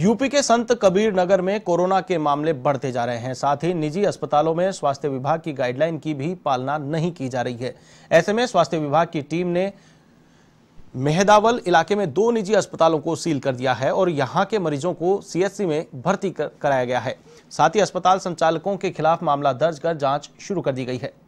UP के संत कबीर नगर में कोरोना के मामले बढ़ते जा रहे हैं साथ ही निजी अस्पतालों में स्वास्थ्य विभाग की गाइडलाइन की भी पालना नहीं की जा रही है ऐसे में स्वास्थ्य विभाग की टीम ने मेहदावल इलाके में दो निजी अस्पतालों को सील कर दिया है और यहां के मरीजों को सीएससी में भर्ती कर, कराया गया है साथ ही अस्पताल संचालकों के खिलाफ मामला दर्ज कर जांच शुरू कर दी गई है